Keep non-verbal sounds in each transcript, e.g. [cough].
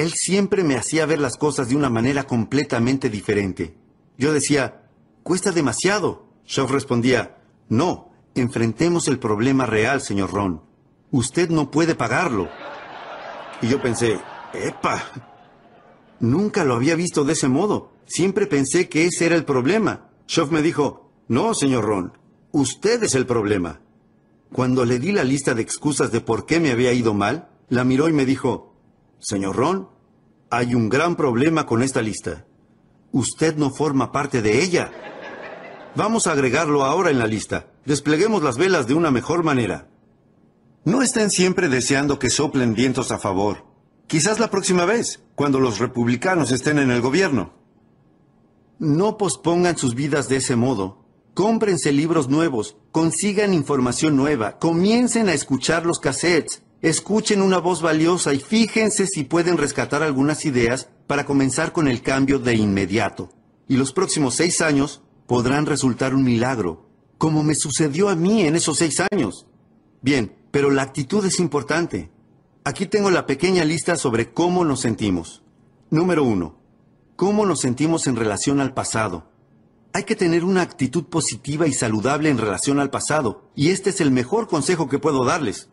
Él siempre me hacía ver las cosas de una manera completamente diferente. Yo decía, cuesta demasiado. Shaw respondía, no, enfrentemos el problema real, señor Ron. Usted no puede pagarlo. Y yo pensé, epa, nunca lo había visto de ese modo. Siempre pensé que ese era el problema. Shaw me dijo, no, señor Ron, usted es el problema. Cuando le di la lista de excusas de por qué me había ido mal, la miró y me dijo, Señor Ron, hay un gran problema con esta lista. Usted no forma parte de ella. Vamos a agregarlo ahora en la lista. Despleguemos las velas de una mejor manera. No estén siempre deseando que soplen vientos a favor. Quizás la próxima vez, cuando los republicanos estén en el gobierno. No pospongan sus vidas de ese modo. Cómprense libros nuevos, consigan información nueva, comiencen a escuchar los cassettes, Escuchen una voz valiosa y fíjense si pueden rescatar algunas ideas para comenzar con el cambio de inmediato. Y los próximos seis años podrán resultar un milagro, como me sucedió a mí en esos seis años. Bien, pero la actitud es importante. Aquí tengo la pequeña lista sobre cómo nos sentimos. Número uno, cómo nos sentimos en relación al pasado. Hay que tener una actitud positiva y saludable en relación al pasado, y este es el mejor consejo que puedo darles.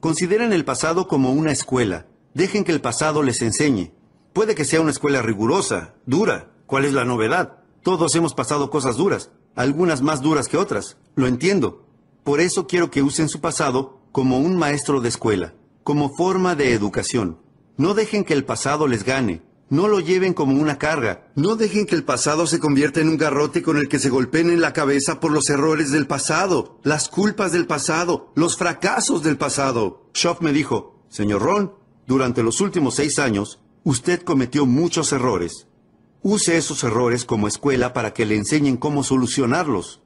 Consideren el pasado como una escuela. Dejen que el pasado les enseñe. Puede que sea una escuela rigurosa, dura. ¿Cuál es la novedad? Todos hemos pasado cosas duras, algunas más duras que otras. Lo entiendo. Por eso quiero que usen su pasado como un maestro de escuela, como forma de educación. No dejen que el pasado les gane. No lo lleven como una carga. No dejen que el pasado se convierta en un garrote con el que se golpeen en la cabeza por los errores del pasado, las culpas del pasado, los fracasos del pasado. shop me dijo, señor Ron, durante los últimos seis años, usted cometió muchos errores. Use esos errores como escuela para que le enseñen cómo solucionarlos.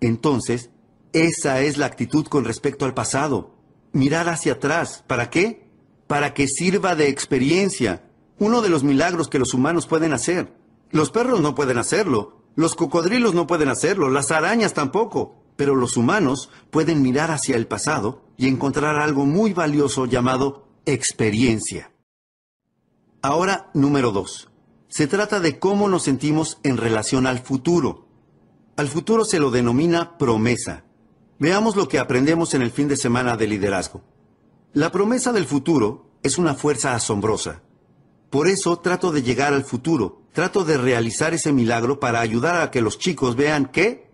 Entonces, esa es la actitud con respecto al pasado. Mirar hacia atrás. ¿Para qué? Para que sirva de experiencia uno de los milagros que los humanos pueden hacer. Los perros no pueden hacerlo, los cocodrilos no pueden hacerlo, las arañas tampoco, pero los humanos pueden mirar hacia el pasado y encontrar algo muy valioso llamado experiencia. Ahora, número dos. Se trata de cómo nos sentimos en relación al futuro. Al futuro se lo denomina promesa. Veamos lo que aprendemos en el fin de semana de liderazgo. La promesa del futuro es una fuerza asombrosa. Por eso trato de llegar al futuro, trato de realizar ese milagro para ayudar a que los chicos vean qué?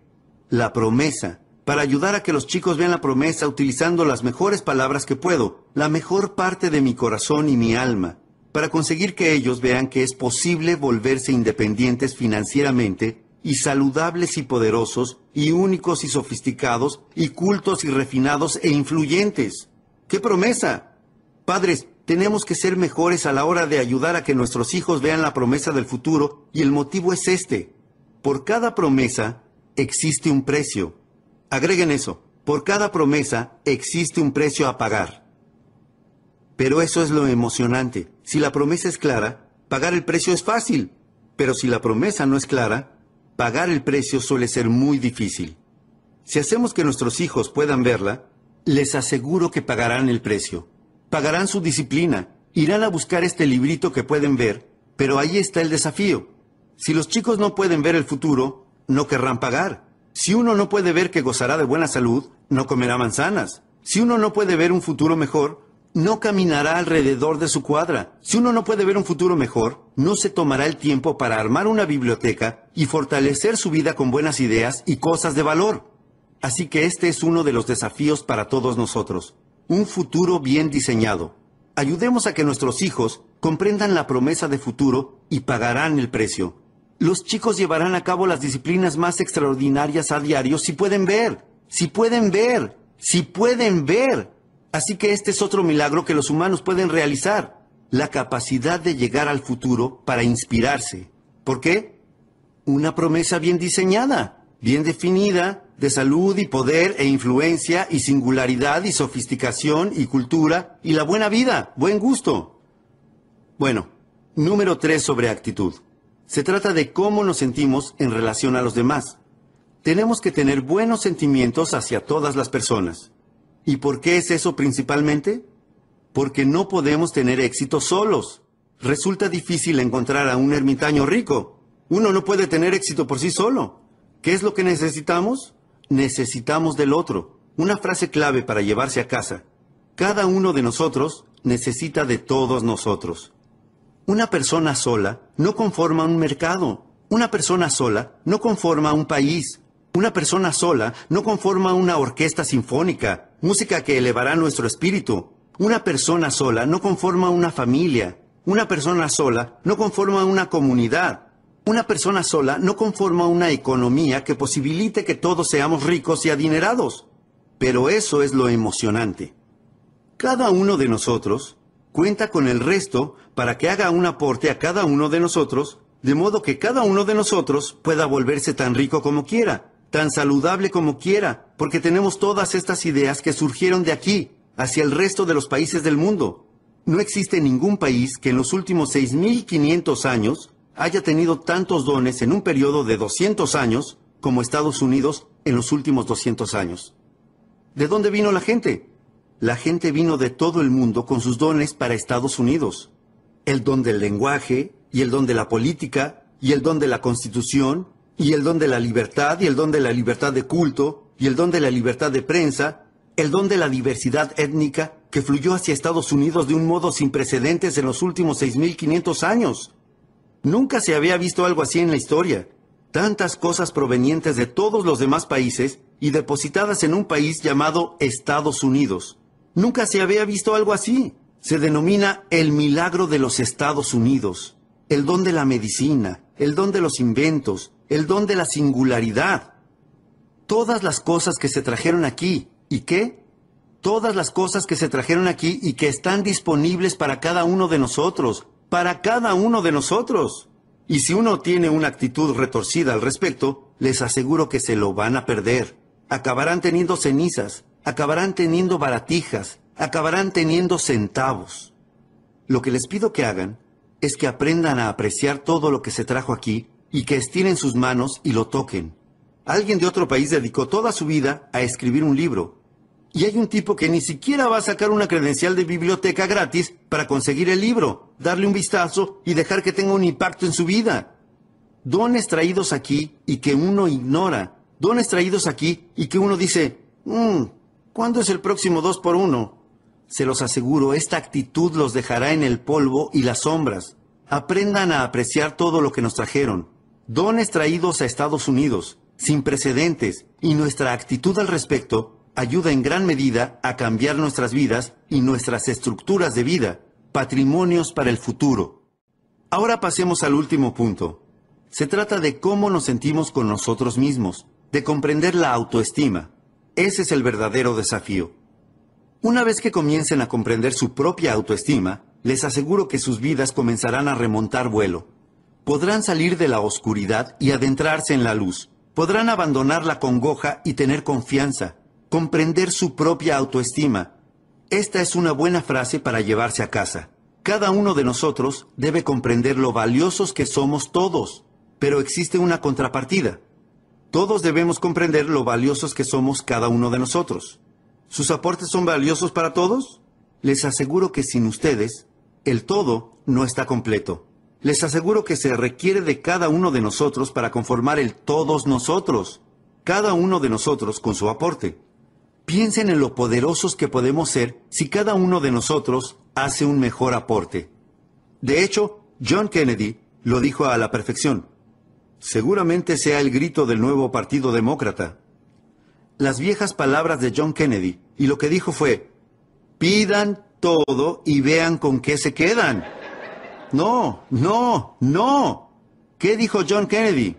La promesa. Para ayudar a que los chicos vean la promesa utilizando las mejores palabras que puedo, la mejor parte de mi corazón y mi alma, para conseguir que ellos vean que es posible volverse independientes financieramente y saludables y poderosos, y únicos y sofisticados, y cultos y refinados e influyentes. ¡Qué promesa! Padres, tenemos que ser mejores a la hora de ayudar a que nuestros hijos vean la promesa del futuro y el motivo es este. Por cada promesa existe un precio. Agreguen eso. Por cada promesa existe un precio a pagar. Pero eso es lo emocionante. Si la promesa es clara, pagar el precio es fácil. Pero si la promesa no es clara, pagar el precio suele ser muy difícil. Si hacemos que nuestros hijos puedan verla, les aseguro que pagarán el precio. Pagarán su disciplina, irán a buscar este librito que pueden ver, pero ahí está el desafío. Si los chicos no pueden ver el futuro, no querrán pagar. Si uno no puede ver que gozará de buena salud, no comerá manzanas. Si uno no puede ver un futuro mejor, no caminará alrededor de su cuadra. Si uno no puede ver un futuro mejor, no se tomará el tiempo para armar una biblioteca y fortalecer su vida con buenas ideas y cosas de valor. Así que este es uno de los desafíos para todos nosotros un futuro bien diseñado. Ayudemos a que nuestros hijos comprendan la promesa de futuro y pagarán el precio. Los chicos llevarán a cabo las disciplinas más extraordinarias a diario si pueden ver, si pueden ver, si pueden ver. Así que este es otro milagro que los humanos pueden realizar, la capacidad de llegar al futuro para inspirarse. ¿Por qué? Una promesa bien diseñada, bien definida, de salud y poder e influencia y singularidad y sofisticación y cultura y la buena vida, buen gusto. Bueno, número 3 sobre actitud. Se trata de cómo nos sentimos en relación a los demás. Tenemos que tener buenos sentimientos hacia todas las personas. ¿Y por qué es eso principalmente? Porque no podemos tener éxito solos. Resulta difícil encontrar a un ermitaño rico. Uno no puede tener éxito por sí solo. ¿Qué es lo que necesitamos? necesitamos del otro. Una frase clave para llevarse a casa. Cada uno de nosotros necesita de todos nosotros. Una persona sola no conforma un mercado. Una persona sola no conforma un país. Una persona sola no conforma una orquesta sinfónica, música que elevará nuestro espíritu. Una persona sola no conforma una familia. Una persona sola no conforma una comunidad. Una persona sola no conforma una economía que posibilite que todos seamos ricos y adinerados. Pero eso es lo emocionante. Cada uno de nosotros cuenta con el resto para que haga un aporte a cada uno de nosotros, de modo que cada uno de nosotros pueda volverse tan rico como quiera, tan saludable como quiera, porque tenemos todas estas ideas que surgieron de aquí, hacia el resto de los países del mundo. No existe ningún país que en los últimos 6.500 años haya tenido tantos dones en un periodo de 200 años como Estados Unidos en los últimos 200 años. ¿De dónde vino la gente? La gente vino de todo el mundo con sus dones para Estados Unidos. El don del lenguaje, y el don de la política, y el don de la constitución, y el don de la libertad, y el don de la libertad de culto, y el don de la libertad de prensa, el don de la diversidad étnica que fluyó hacia Estados Unidos de un modo sin precedentes en los últimos 6.500 años. Nunca se había visto algo así en la historia. Tantas cosas provenientes de todos los demás países y depositadas en un país llamado Estados Unidos. Nunca se había visto algo así. Se denomina el milagro de los Estados Unidos, el don de la medicina, el don de los inventos, el don de la singularidad. Todas las cosas que se trajeron aquí, ¿y qué? Todas las cosas que se trajeron aquí y que están disponibles para cada uno de nosotros, para cada uno de nosotros. Y si uno tiene una actitud retorcida al respecto, les aseguro que se lo van a perder. Acabarán teniendo cenizas, acabarán teniendo baratijas, acabarán teniendo centavos. Lo que les pido que hagan es que aprendan a apreciar todo lo que se trajo aquí y que estiren sus manos y lo toquen. Alguien de otro país dedicó toda su vida a escribir un libro y hay un tipo que ni siquiera va a sacar una credencial de biblioteca gratis para conseguir el libro, darle un vistazo y dejar que tenga un impacto en su vida. Dones traídos aquí y que uno ignora. Dones traídos aquí y que uno dice, mm, ¿cuándo es el próximo dos por uno? Se los aseguro, esta actitud los dejará en el polvo y las sombras. Aprendan a apreciar todo lo que nos trajeron. Dones traídos a Estados Unidos, sin precedentes, y nuestra actitud al respecto ayuda en gran medida a cambiar nuestras vidas y nuestras estructuras de vida, patrimonios para el futuro. Ahora pasemos al último punto. Se trata de cómo nos sentimos con nosotros mismos, de comprender la autoestima. Ese es el verdadero desafío. Una vez que comiencen a comprender su propia autoestima, les aseguro que sus vidas comenzarán a remontar vuelo. Podrán salir de la oscuridad y adentrarse en la luz. Podrán abandonar la congoja y tener confianza comprender su propia autoestima. Esta es una buena frase para llevarse a casa. Cada uno de nosotros debe comprender lo valiosos que somos todos, pero existe una contrapartida. Todos debemos comprender lo valiosos que somos cada uno de nosotros. ¿Sus aportes son valiosos para todos? Les aseguro que sin ustedes, el todo no está completo. Les aseguro que se requiere de cada uno de nosotros para conformar el todos nosotros. Cada uno de nosotros con su aporte. Piensen en lo poderosos que podemos ser si cada uno de nosotros hace un mejor aporte. De hecho, John Kennedy lo dijo a la perfección. Seguramente sea el grito del nuevo Partido Demócrata. Las viejas palabras de John Kennedy y lo que dijo fue, pidan todo y vean con qué se quedan. No, no, no. ¿Qué dijo John Kennedy?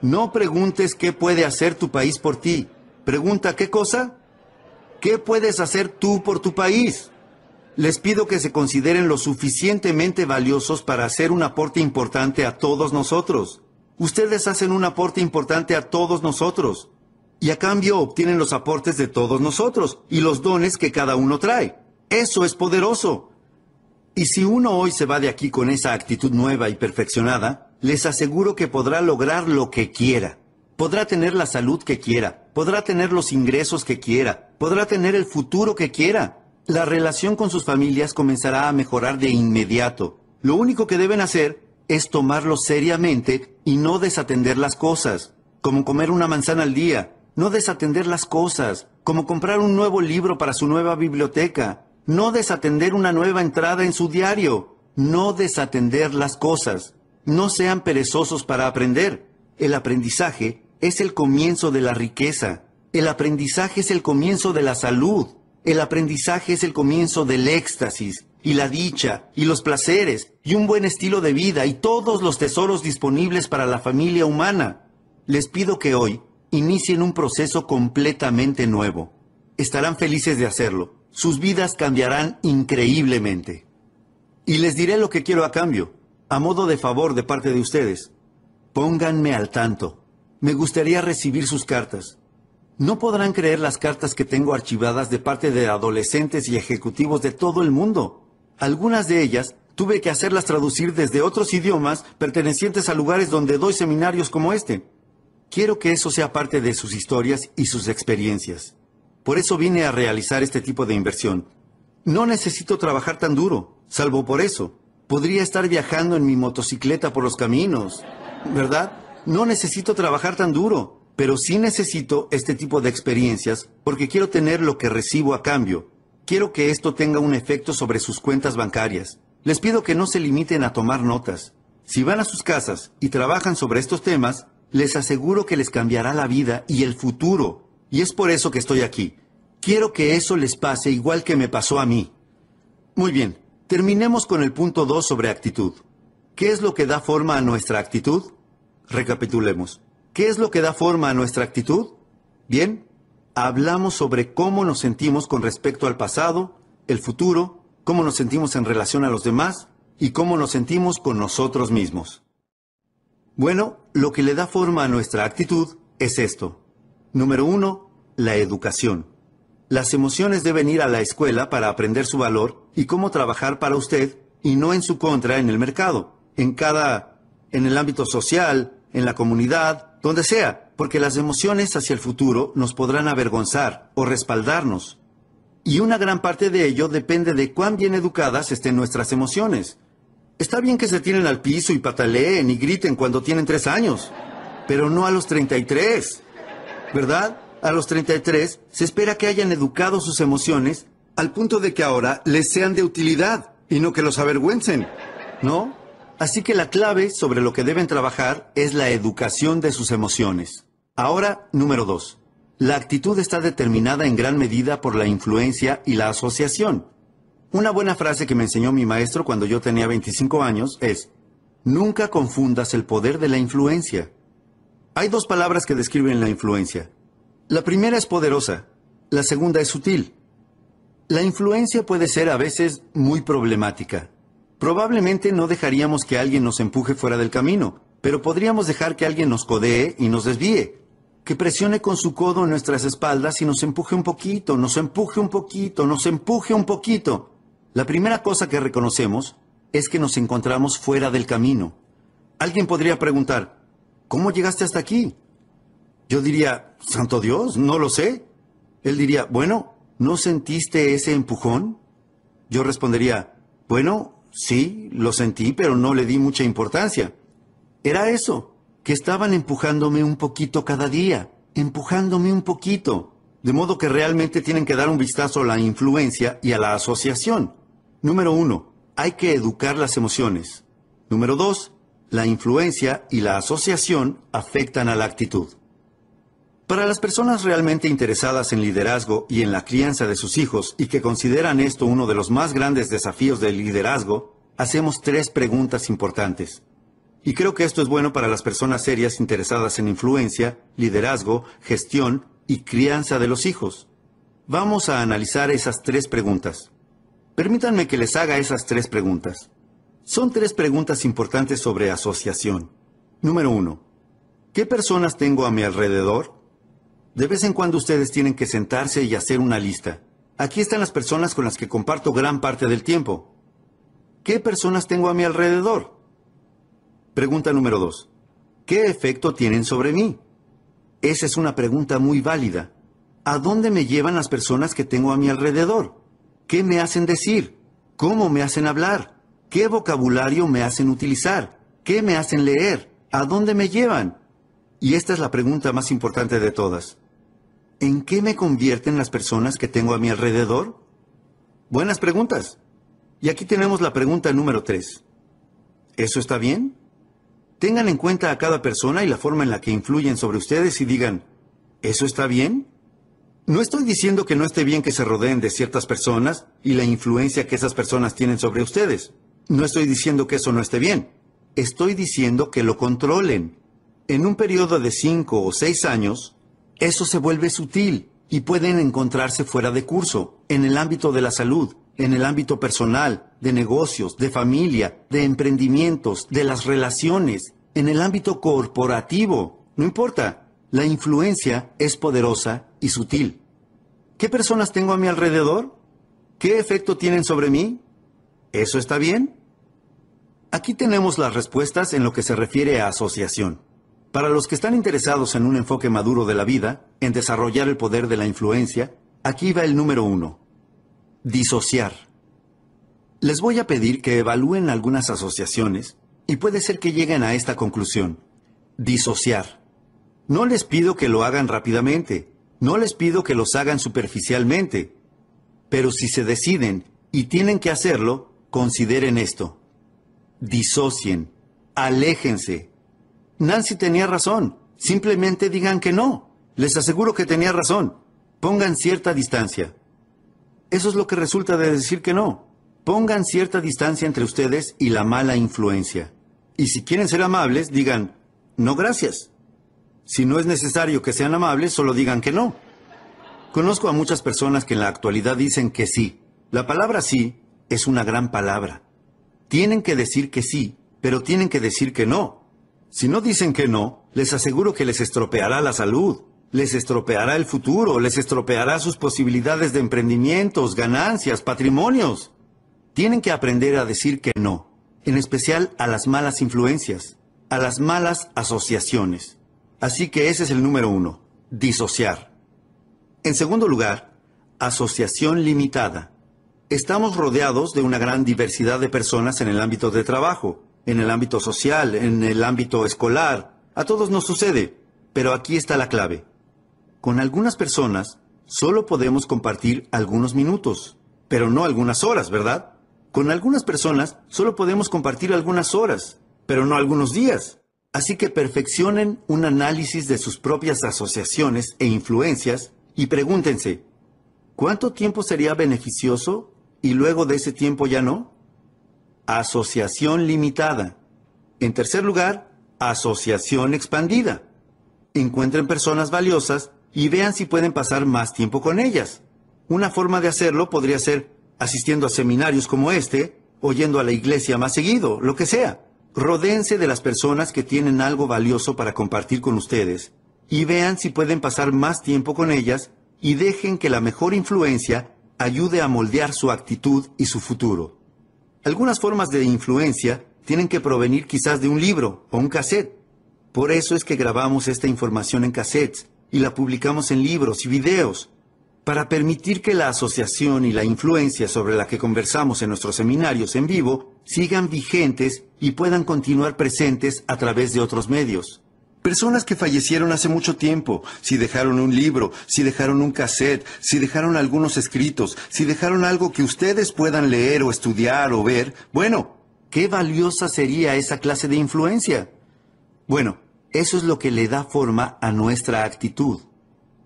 No preguntes qué puede hacer tu país por ti Pregunta, ¿qué cosa? ¿Qué puedes hacer tú por tu país? Les pido que se consideren lo suficientemente valiosos para hacer un aporte importante a todos nosotros. Ustedes hacen un aporte importante a todos nosotros. Y a cambio obtienen los aportes de todos nosotros y los dones que cada uno trae. Eso es poderoso. Y si uno hoy se va de aquí con esa actitud nueva y perfeccionada, les aseguro que podrá lograr lo que quiera. Podrá tener la salud que quiera, podrá tener los ingresos que quiera, podrá tener el futuro que quiera. La relación con sus familias comenzará a mejorar de inmediato. Lo único que deben hacer es tomarlo seriamente y no desatender las cosas, como comer una manzana al día, no desatender las cosas, como comprar un nuevo libro para su nueva biblioteca, no desatender una nueva entrada en su diario, no desatender las cosas. No sean perezosos para aprender. El aprendizaje es el comienzo de la riqueza, el aprendizaje es el comienzo de la salud, el aprendizaje es el comienzo del éxtasis y la dicha y los placeres y un buen estilo de vida y todos los tesoros disponibles para la familia humana. Les pido que hoy inicien un proceso completamente nuevo. Estarán felices de hacerlo. Sus vidas cambiarán increíblemente. Y les diré lo que quiero a cambio, a modo de favor de parte de ustedes. Pónganme al tanto. Me gustaría recibir sus cartas. No podrán creer las cartas que tengo archivadas de parte de adolescentes y ejecutivos de todo el mundo. Algunas de ellas tuve que hacerlas traducir desde otros idiomas pertenecientes a lugares donde doy seminarios como este. Quiero que eso sea parte de sus historias y sus experiencias. Por eso vine a realizar este tipo de inversión. No necesito trabajar tan duro, salvo por eso. Podría estar viajando en mi motocicleta por los caminos, ¿verdad? no necesito trabajar tan duro, pero sí necesito este tipo de experiencias porque quiero tener lo que recibo a cambio. Quiero que esto tenga un efecto sobre sus cuentas bancarias. Les pido que no se limiten a tomar notas. Si van a sus casas y trabajan sobre estos temas, les aseguro que les cambiará la vida y el futuro. Y es por eso que estoy aquí. Quiero que eso les pase igual que me pasó a mí. Muy bien, terminemos con el punto 2 sobre actitud. ¿Qué es lo que da forma a nuestra actitud? Recapitulemos. ¿Qué es lo que da forma a nuestra actitud? Bien, hablamos sobre cómo nos sentimos con respecto al pasado, el futuro, cómo nos sentimos en relación a los demás y cómo nos sentimos con nosotros mismos. Bueno, lo que le da forma a nuestra actitud es esto. Número uno, la educación. Las emociones deben ir a la escuela para aprender su valor y cómo trabajar para usted y no en su contra en el mercado, en cada, en el ámbito social, en la comunidad, donde sea, porque las emociones hacia el futuro nos podrán avergonzar o respaldarnos. Y una gran parte de ello depende de cuán bien educadas estén nuestras emociones. Está bien que se tiren al piso y pataleen y griten cuando tienen tres años, pero no a los 33. ¿Verdad? A los 33 se espera que hayan educado sus emociones al punto de que ahora les sean de utilidad y no que los avergüencen. ¿No? Así que la clave sobre lo que deben trabajar es la educación de sus emociones. Ahora, número 2. La actitud está determinada en gran medida por la influencia y la asociación. Una buena frase que me enseñó mi maestro cuando yo tenía 25 años es, nunca confundas el poder de la influencia. Hay dos palabras que describen la influencia. La primera es poderosa, la segunda es sutil. La influencia puede ser a veces muy problemática. Probablemente no dejaríamos que alguien nos empuje fuera del camino, pero podríamos dejar que alguien nos codee y nos desvíe. Que presione con su codo en nuestras espaldas y nos empuje un poquito, nos empuje un poquito, nos empuje un poquito. La primera cosa que reconocemos es que nos encontramos fuera del camino. Alguien podría preguntar, ¿cómo llegaste hasta aquí? Yo diría, Santo Dios, no lo sé. Él diría, bueno, ¿no sentiste ese empujón? Yo respondería, bueno, Sí, lo sentí, pero no le di mucha importancia. Era eso, que estaban empujándome un poquito cada día, empujándome un poquito. De modo que realmente tienen que dar un vistazo a la influencia y a la asociación. Número uno, hay que educar las emociones. Número dos, la influencia y la asociación afectan a la actitud. Para las personas realmente interesadas en liderazgo y en la crianza de sus hijos y que consideran esto uno de los más grandes desafíos del liderazgo, hacemos tres preguntas importantes. Y creo que esto es bueno para las personas serias interesadas en influencia, liderazgo, gestión y crianza de los hijos. Vamos a analizar esas tres preguntas. Permítanme que les haga esas tres preguntas. Son tres preguntas importantes sobre asociación. Número uno, ¿Qué personas tengo a mi alrededor? De vez en cuando ustedes tienen que sentarse y hacer una lista. Aquí están las personas con las que comparto gran parte del tiempo. ¿Qué personas tengo a mi alrededor? Pregunta número dos. ¿Qué efecto tienen sobre mí? Esa es una pregunta muy válida. ¿A dónde me llevan las personas que tengo a mi alrededor? ¿Qué me hacen decir? ¿Cómo me hacen hablar? ¿Qué vocabulario me hacen utilizar? ¿Qué me hacen leer? ¿A dónde me llevan? Y esta es la pregunta más importante de todas. ¿En qué me convierten las personas que tengo a mi alrededor? Buenas preguntas. Y aquí tenemos la pregunta número 3. ¿Eso está bien? Tengan en cuenta a cada persona y la forma en la que influyen sobre ustedes y digan, ¿eso está bien? No estoy diciendo que no esté bien que se rodeen de ciertas personas y la influencia que esas personas tienen sobre ustedes. No estoy diciendo que eso no esté bien. Estoy diciendo que lo controlen. En un periodo de cinco o seis años, eso se vuelve sutil y pueden encontrarse fuera de curso, en el ámbito de la salud, en el ámbito personal, de negocios, de familia, de emprendimientos, de las relaciones, en el ámbito corporativo. No importa, la influencia es poderosa y sutil. ¿Qué personas tengo a mi alrededor? ¿Qué efecto tienen sobre mí? ¿Eso está bien? Aquí tenemos las respuestas en lo que se refiere a asociación. Para los que están interesados en un enfoque maduro de la vida, en desarrollar el poder de la influencia, aquí va el número uno. Disociar. Les voy a pedir que evalúen algunas asociaciones y puede ser que lleguen a esta conclusión. Disociar. No les pido que lo hagan rápidamente, no les pido que los hagan superficialmente, pero si se deciden y tienen que hacerlo, consideren esto. Disocien, aléjense, Nancy tenía razón. Simplemente digan que no. Les aseguro que tenía razón. Pongan cierta distancia. Eso es lo que resulta de decir que no. Pongan cierta distancia entre ustedes y la mala influencia. Y si quieren ser amables, digan, no gracias. Si no es necesario que sean amables, solo digan que no. Conozco a muchas personas que en la actualidad dicen que sí. La palabra sí es una gran palabra. Tienen que decir que sí, pero tienen que decir que no. Si no dicen que no, les aseguro que les estropeará la salud, les estropeará el futuro, les estropeará sus posibilidades de emprendimientos, ganancias, patrimonios. Tienen que aprender a decir que no, en especial a las malas influencias, a las malas asociaciones. Así que ese es el número uno, disociar. En segundo lugar, asociación limitada. Estamos rodeados de una gran diversidad de personas en el ámbito de trabajo, en el ámbito social, en el ámbito escolar. A todos nos sucede, pero aquí está la clave. Con algunas personas solo podemos compartir algunos minutos, pero no algunas horas, ¿verdad? Con algunas personas solo podemos compartir algunas horas, pero no algunos días. Así que perfeccionen un análisis de sus propias asociaciones e influencias y pregúntense, ¿cuánto tiempo sería beneficioso y luego de ese tiempo ya no? asociación limitada. En tercer lugar, asociación expandida. Encuentren personas valiosas y vean si pueden pasar más tiempo con ellas. Una forma de hacerlo podría ser asistiendo a seminarios como este, oyendo a la iglesia más seguido, lo que sea. rodense de las personas que tienen algo valioso para compartir con ustedes y vean si pueden pasar más tiempo con ellas y dejen que la mejor influencia ayude a moldear su actitud y su futuro. Algunas formas de influencia tienen que provenir quizás de un libro o un cassette. Por eso es que grabamos esta información en cassettes y la publicamos en libros y videos, para permitir que la asociación y la influencia sobre la que conversamos en nuestros seminarios en vivo sigan vigentes y puedan continuar presentes a través de otros medios. Personas que fallecieron hace mucho tiempo, si dejaron un libro, si dejaron un cassette, si dejaron algunos escritos, si dejaron algo que ustedes puedan leer o estudiar o ver, bueno, qué valiosa sería esa clase de influencia. Bueno, eso es lo que le da forma a nuestra actitud.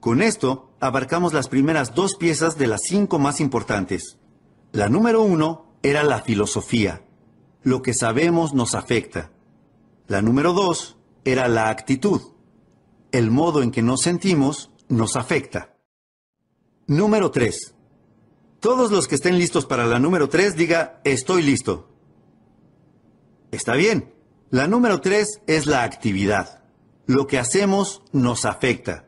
Con esto, abarcamos las primeras dos piezas de las cinco más importantes. La número uno era la filosofía. Lo que sabemos nos afecta. La número dos era la actitud. El modo en que nos sentimos nos afecta. Número 3. Todos los que estén listos para la número 3 diga, estoy listo. Está bien. La número 3 es la actividad. Lo que hacemos nos afecta.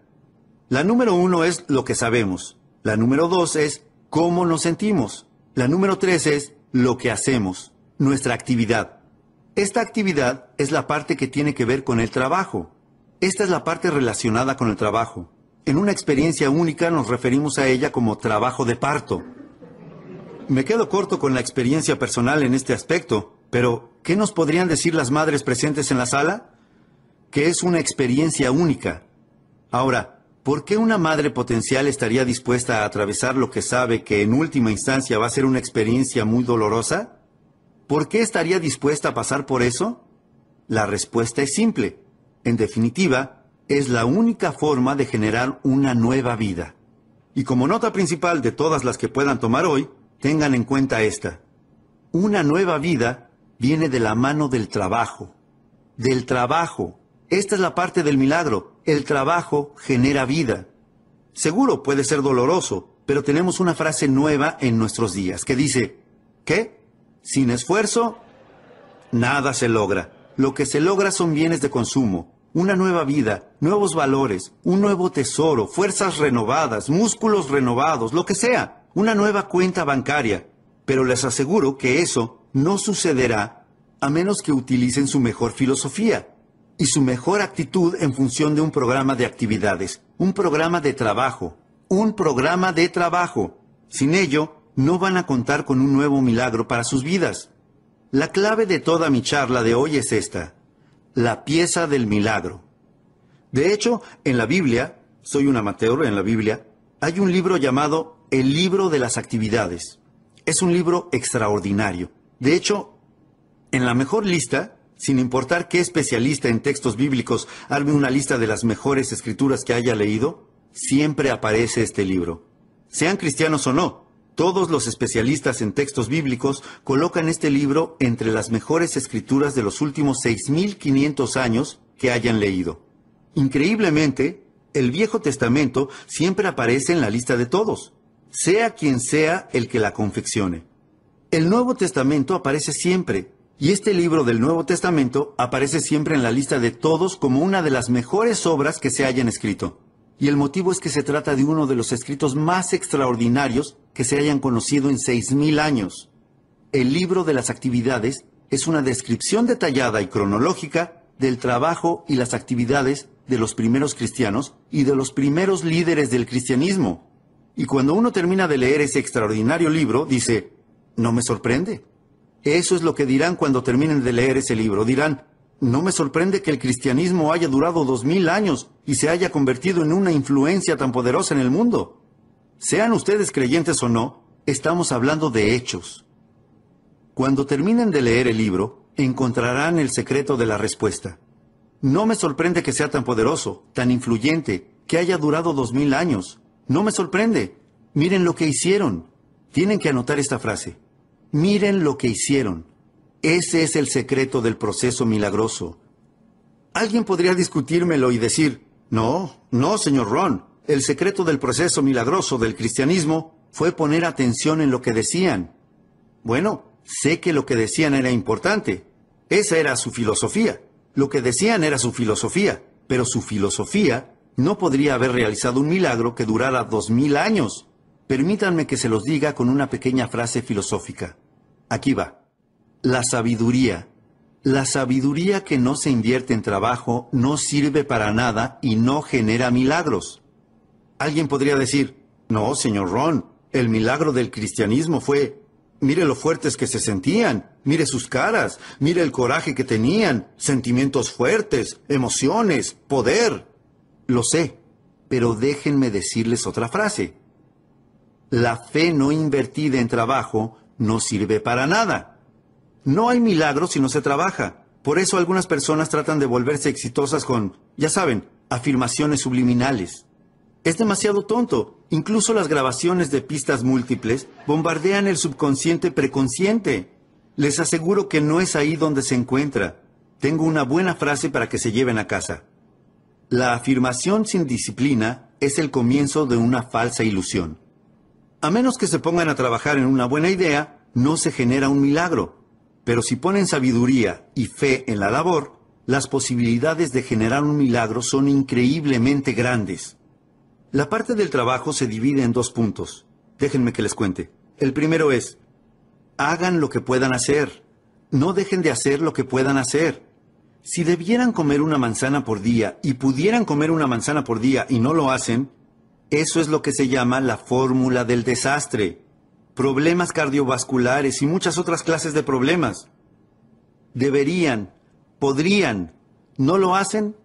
La número 1 es lo que sabemos. La número 2 es cómo nos sentimos. La número 3 es lo que hacemos, nuestra actividad. Esta actividad es la parte que tiene que ver con el trabajo. Esta es la parte relacionada con el trabajo. En una experiencia única nos referimos a ella como trabajo de parto. Me quedo corto con la experiencia personal en este aspecto, pero ¿qué nos podrían decir las madres presentes en la sala? Que es una experiencia única. Ahora, ¿por qué una madre potencial estaría dispuesta a atravesar lo que sabe que en última instancia va a ser una experiencia muy dolorosa? ¿Por qué estaría dispuesta a pasar por eso? La respuesta es simple. En definitiva, es la única forma de generar una nueva vida. Y como nota principal de todas las que puedan tomar hoy, tengan en cuenta esta. Una nueva vida viene de la mano del trabajo. Del trabajo. Esta es la parte del milagro. El trabajo genera vida. Seguro puede ser doloroso, pero tenemos una frase nueva en nuestros días que dice, ¿qué? Sin esfuerzo, nada se logra. Lo que se logra son bienes de consumo, una nueva vida, nuevos valores, un nuevo tesoro, fuerzas renovadas, músculos renovados, lo que sea, una nueva cuenta bancaria. Pero les aseguro que eso no sucederá a menos que utilicen su mejor filosofía y su mejor actitud en función de un programa de actividades, un programa de trabajo, un programa de trabajo. Sin ello, no van a contar con un nuevo milagro para sus vidas. La clave de toda mi charla de hoy es esta, la pieza del milagro. De hecho, en la Biblia, soy un amateur en la Biblia, hay un libro llamado El libro de las actividades. Es un libro extraordinario. De hecho, en la mejor lista, sin importar qué especialista en textos bíblicos arme una lista de las mejores escrituras que haya leído, siempre aparece este libro. Sean cristianos o no, todos los especialistas en textos bíblicos colocan este libro entre las mejores escrituras de los últimos 6.500 años que hayan leído. Increíblemente, el Viejo Testamento siempre aparece en la lista de todos, sea quien sea el que la confeccione. El Nuevo Testamento aparece siempre, y este libro del Nuevo Testamento aparece siempre en la lista de todos como una de las mejores obras que se hayan escrito y el motivo es que se trata de uno de los escritos más extraordinarios que se hayan conocido en 6.000 años. El libro de las actividades es una descripción detallada y cronológica del trabajo y las actividades de los primeros cristianos y de los primeros líderes del cristianismo. Y cuando uno termina de leer ese extraordinario libro, dice, no me sorprende. Eso es lo que dirán cuando terminen de leer ese libro. Dirán, no me sorprende que el cristianismo haya durado dos mil años y se haya convertido en una influencia tan poderosa en el mundo. Sean ustedes creyentes o no, estamos hablando de hechos. Cuando terminen de leer el libro, encontrarán el secreto de la respuesta. No me sorprende que sea tan poderoso, tan influyente, que haya durado dos mil años. No me sorprende. Miren lo que hicieron. Tienen que anotar esta frase. Miren lo que hicieron. Ese es el secreto del proceso milagroso. Alguien podría discutírmelo y decir, no, no, señor Ron, el secreto del proceso milagroso del cristianismo fue poner atención en lo que decían. Bueno, sé que lo que decían era importante. Esa era su filosofía. Lo que decían era su filosofía, pero su filosofía no podría haber realizado un milagro que durara dos mil años. Permítanme que se los diga con una pequeña frase filosófica. Aquí va. La sabiduría. La sabiduría que no se invierte en trabajo no sirve para nada y no genera milagros. Alguien podría decir, no, señor Ron, el milagro del cristianismo fue, mire lo fuertes que se sentían, mire sus caras, mire el coraje que tenían, sentimientos fuertes, emociones, poder. Lo sé, pero déjenme decirles otra frase. La fe no invertida en trabajo no sirve para nada. No hay milagro si no se trabaja. Por eso algunas personas tratan de volverse exitosas con, ya saben, afirmaciones subliminales. Es demasiado tonto. Incluso las grabaciones de pistas múltiples bombardean el subconsciente preconsciente. Les aseguro que no es ahí donde se encuentra. Tengo una buena frase para que se lleven a casa. La afirmación sin disciplina es el comienzo de una falsa ilusión. A menos que se pongan a trabajar en una buena idea, no se genera un milagro. Pero si ponen sabiduría y fe en la labor, las posibilidades de generar un milagro son increíblemente grandes. La parte del trabajo se divide en dos puntos. Déjenme que les cuente. El primero es, hagan lo que puedan hacer. No dejen de hacer lo que puedan hacer. Si debieran comer una manzana por día y pudieran comer una manzana por día y no lo hacen, eso es lo que se llama la fórmula del desastre problemas cardiovasculares y muchas otras clases de problemas. Deberían, podrían, no lo hacen,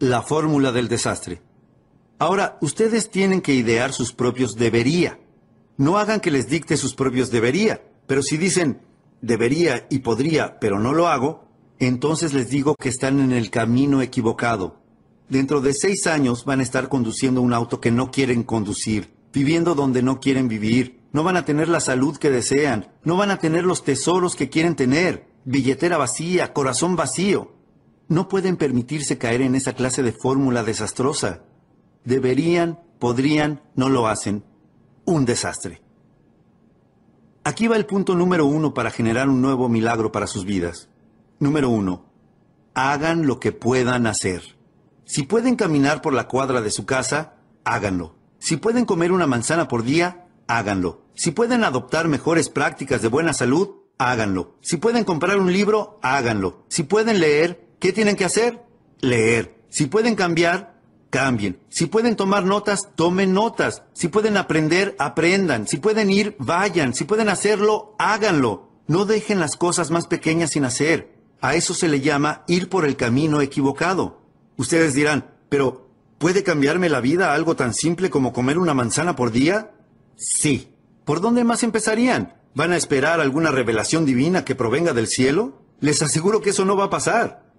la fórmula del desastre. Ahora, ustedes tienen que idear sus propios debería. No hagan que les dicte sus propios debería, pero si dicen debería y podría, pero no lo hago, entonces les digo que están en el camino equivocado. Dentro de seis años van a estar conduciendo un auto que no quieren conducir, viviendo donde no quieren vivir, no van a tener la salud que desean, no van a tener los tesoros que quieren tener, billetera vacía, corazón vacío. No pueden permitirse caer en esa clase de fórmula desastrosa. Deberían, podrían, no lo hacen. Un desastre. Aquí va el punto número uno para generar un nuevo milagro para sus vidas. Número uno, hagan lo que puedan hacer. Si pueden caminar por la cuadra de su casa, háganlo. Si pueden comer una manzana por día, háganlo. Si pueden adoptar mejores prácticas de buena salud, háganlo. Si pueden comprar un libro, háganlo. Si pueden leer, ¿qué tienen que hacer? Leer. Si pueden cambiar, cambien. Si pueden tomar notas, tomen notas. Si pueden aprender, aprendan. Si pueden ir, vayan. Si pueden hacerlo, háganlo. No dejen las cosas más pequeñas sin hacer. A eso se le llama ir por el camino equivocado. Ustedes dirán, pero ¿puede cambiarme la vida algo tan simple como comer una manzana por día? Sí. ¿Por dónde más empezarían? ¿Van a esperar alguna revelación divina que provenga del cielo? Les aseguro que eso no va a pasar.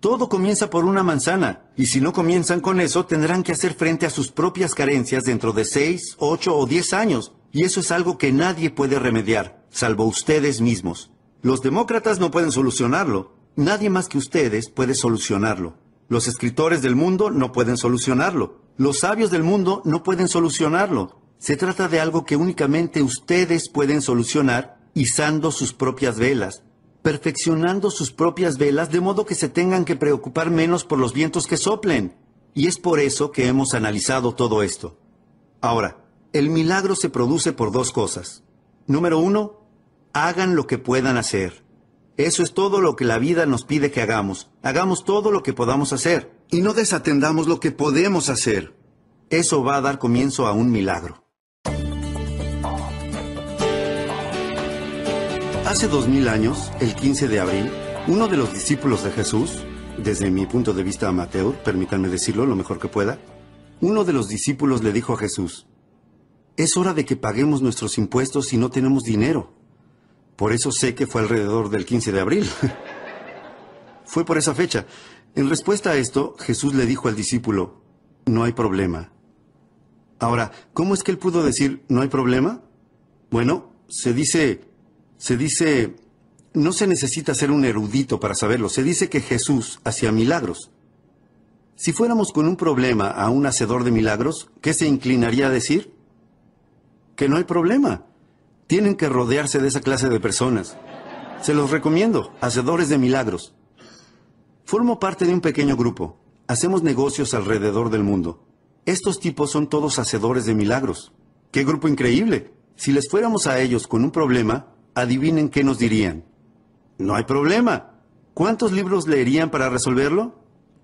Todo comienza por una manzana, y si no comienzan con eso, tendrán que hacer frente a sus propias carencias dentro de seis, ocho o diez años, y eso es algo que nadie puede remediar, salvo ustedes mismos. Los demócratas no pueden solucionarlo, nadie más que ustedes puede solucionarlo. Los escritores del mundo no pueden solucionarlo, los sabios del mundo no pueden solucionarlo, se trata de algo que únicamente ustedes pueden solucionar izando sus propias velas, perfeccionando sus propias velas de modo que se tengan que preocupar menos por los vientos que soplen. Y es por eso que hemos analizado todo esto. Ahora, el milagro se produce por dos cosas. Número uno, hagan lo que puedan hacer. Eso es todo lo que la vida nos pide que hagamos. Hagamos todo lo que podamos hacer. Y no desatendamos lo que podemos hacer. Eso va a dar comienzo a un milagro. Hace dos mil años, el 15 de abril, uno de los discípulos de Jesús, desde mi punto de vista amateur, permítanme decirlo lo mejor que pueda, uno de los discípulos le dijo a Jesús, es hora de que paguemos nuestros impuestos si no tenemos dinero. Por eso sé que fue alrededor del 15 de abril. [laughs] fue por esa fecha. En respuesta a esto, Jesús le dijo al discípulo, no hay problema. Ahora, ¿cómo es que él pudo decir, no hay problema? Bueno, se dice se dice, no se necesita ser un erudito para saberlo, se dice que Jesús hacía milagros. Si fuéramos con un problema a un hacedor de milagros, ¿qué se inclinaría a decir? Que no hay problema. Tienen que rodearse de esa clase de personas. Se los recomiendo, hacedores de milagros. Formo parte de un pequeño grupo. Hacemos negocios alrededor del mundo. Estos tipos son todos hacedores de milagros. ¡Qué grupo increíble! Si les fuéramos a ellos con un problema, adivinen qué nos dirían. No hay problema. ¿Cuántos libros leerían para resolverlo?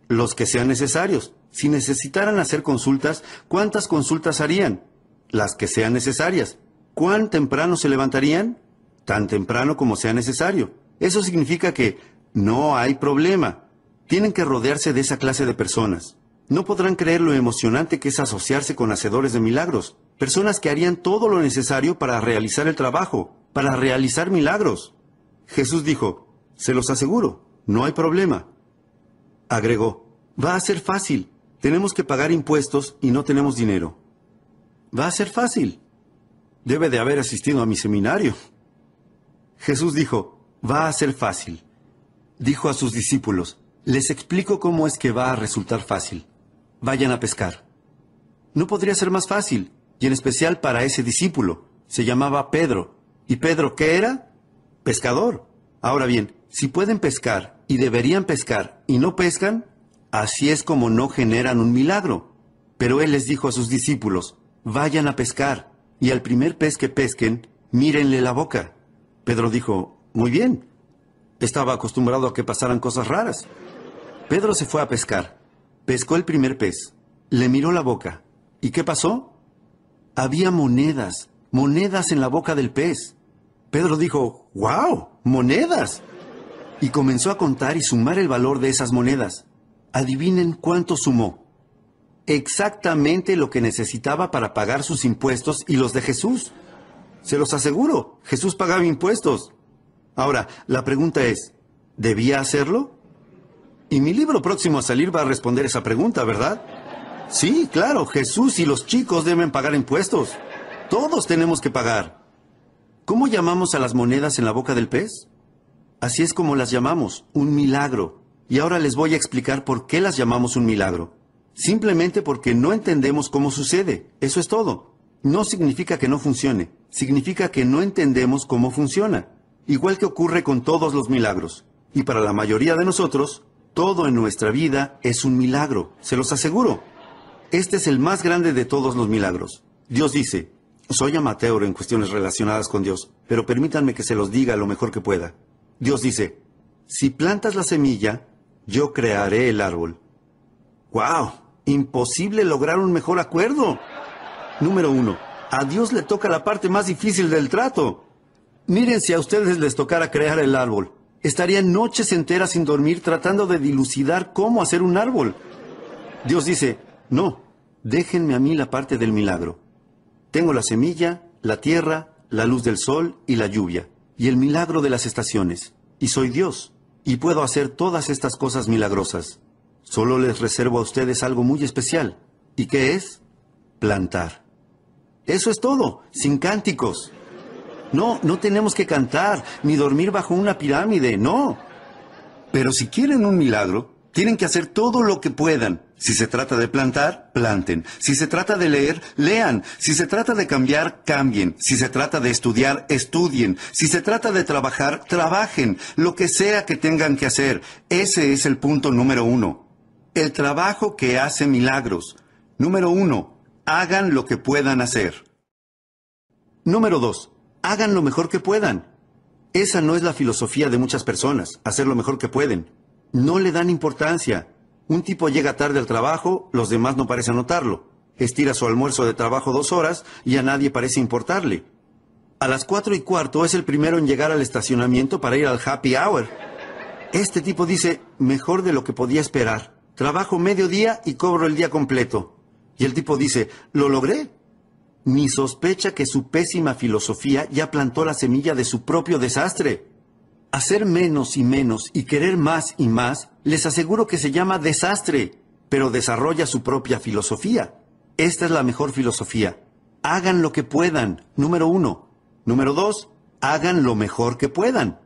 Los que sean necesarios. Si necesitaran hacer consultas, ¿cuántas consultas harían? Las que sean necesarias. ¿Cuán temprano se levantarían? Tan temprano como sea necesario. Eso significa que no hay problema. Tienen que rodearse de esa clase de personas. No podrán creer lo emocionante que es asociarse con hacedores de milagros, personas que harían todo lo necesario para realizar el trabajo, para realizar milagros. Jesús dijo, se los aseguro, no hay problema. Agregó, va a ser fácil, tenemos que pagar impuestos y no tenemos dinero. Va a ser fácil. Debe de haber asistido a mi seminario. Jesús dijo, va a ser fácil. Dijo a sus discípulos, les explico cómo es que va a resultar fácil vayan a pescar. No podría ser más fácil, y en especial para ese discípulo. Se llamaba Pedro. ¿Y Pedro qué era? Pescador. Ahora bien, si pueden pescar y deberían pescar y no pescan, así es como no generan un milagro. Pero él les dijo a sus discípulos, vayan a pescar, y al primer pez que pesquen, mírenle la boca. Pedro dijo, muy bien. Estaba acostumbrado a que pasaran cosas raras. Pedro se fue a pescar. Pescó el primer pez, le miró la boca. ¿Y qué pasó? Había monedas, monedas en la boca del pez. Pedro dijo, ¡guau, ¡Monedas! Y comenzó a contar y sumar el valor de esas monedas. Adivinen cuánto sumó. Exactamente lo que necesitaba para pagar sus impuestos y los de Jesús. Se los aseguro, Jesús pagaba impuestos. Ahora, la pregunta es, ¿debía hacerlo? Y mi libro próximo a salir va a responder esa pregunta, ¿verdad? Sí, claro, Jesús y los chicos deben pagar impuestos. Todos tenemos que pagar. ¿Cómo llamamos a las monedas en la boca del pez? Así es como las llamamos, un milagro. Y ahora les voy a explicar por qué las llamamos un milagro. Simplemente porque no entendemos cómo sucede. Eso es todo. No significa que no funcione. Significa que no entendemos cómo funciona. Igual que ocurre con todos los milagros. Y para la mayoría de nosotros, todo en nuestra vida es un milagro, se los aseguro. Este es el más grande de todos los milagros. Dios dice, soy amateur en cuestiones relacionadas con Dios, pero permítanme que se los diga lo mejor que pueda. Dios dice, si plantas la semilla, yo crearé el árbol. ¡Wow! Imposible lograr un mejor acuerdo. Número uno, a Dios le toca la parte más difícil del trato. Miren si a ustedes les tocara crear el árbol estaría noches enteras sin dormir tratando de dilucidar cómo hacer un árbol. Dios dice, no, déjenme a mí la parte del milagro. Tengo la semilla, la tierra, la luz del sol y la lluvia, y el milagro de las estaciones. Y soy Dios, y puedo hacer todas estas cosas milagrosas. Solo les reservo a ustedes algo muy especial. ¿Y qué es? Plantar. Eso es todo, sin cánticos. No, no tenemos que cantar, ni dormir bajo una pirámide, no. Pero si quieren un milagro, tienen que hacer todo lo que puedan. Si se trata de plantar, planten. Si se trata de leer, lean. Si se trata de cambiar, cambien. Si se trata de estudiar, estudien. Si se trata de trabajar, trabajen. Lo que sea que tengan que hacer. Ese es el punto número uno. El trabajo que hace milagros. Número uno, hagan lo que puedan hacer. Número dos, hagan lo mejor que puedan. Esa no es la filosofía de muchas personas, hacer lo mejor que pueden. No le dan importancia. Un tipo llega tarde al trabajo, los demás no parecen notarlo. Estira su almuerzo de trabajo dos horas y a nadie parece importarle. A las cuatro y cuarto es el primero en llegar al estacionamiento para ir al happy hour. Este tipo dice, mejor de lo que podía esperar. Trabajo medio día y cobro el día completo. Y el tipo dice, lo logré, ni sospecha que su pésima filosofía ya plantó la semilla de su propio desastre. Hacer menos y menos y querer más y más, les aseguro que se llama desastre, pero desarrolla su propia filosofía. Esta es la mejor filosofía. Hagan lo que puedan, número uno. Número dos, hagan lo mejor que puedan.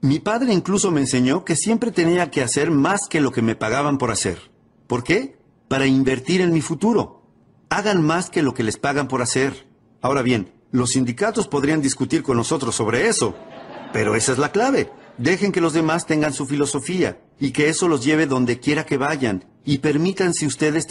Mi padre incluso me enseñó que siempre tenía que hacer más que lo que me pagaban por hacer. ¿Por qué? Para invertir en mi futuro hagan más que lo que les pagan por hacer. Ahora bien, los sindicatos podrían discutir con nosotros sobre eso, pero esa es la clave. Dejen que los demás tengan su filosofía y que eso los lleve donde quiera que vayan y permítanse ustedes